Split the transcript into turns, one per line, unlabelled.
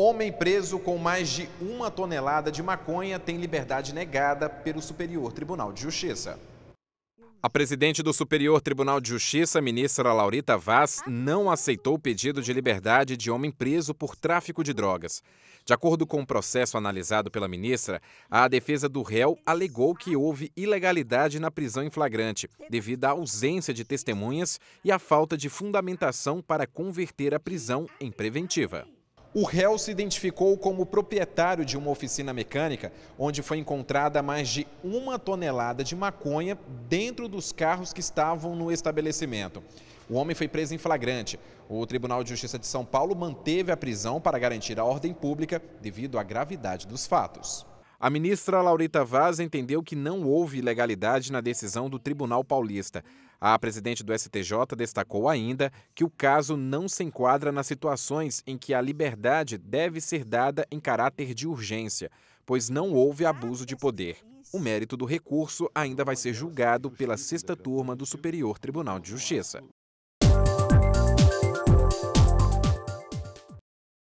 Homem preso com mais de uma tonelada de maconha tem liberdade negada pelo Superior Tribunal de Justiça. A presidente do Superior Tribunal de Justiça, ministra Laurita Vaz, não aceitou o pedido de liberdade de homem preso por tráfico de drogas. De acordo com o processo analisado pela ministra, a defesa do réu alegou que houve ilegalidade na prisão em flagrante, devido à ausência de testemunhas e à falta de fundamentação para converter a prisão em preventiva. O réu se identificou como proprietário de uma oficina mecânica, onde foi encontrada mais de uma tonelada de maconha dentro dos carros que estavam no estabelecimento. O homem foi preso em flagrante. O Tribunal de Justiça de São Paulo manteve a prisão para garantir a ordem pública devido à gravidade dos fatos. A ministra Laurita Vaz entendeu que não houve ilegalidade na decisão do Tribunal Paulista. A presidente do STJ destacou ainda que o caso não se enquadra nas situações em que a liberdade deve ser dada em caráter de urgência, pois não houve abuso de poder. O mérito do recurso ainda vai ser julgado pela sexta turma do Superior Tribunal de Justiça.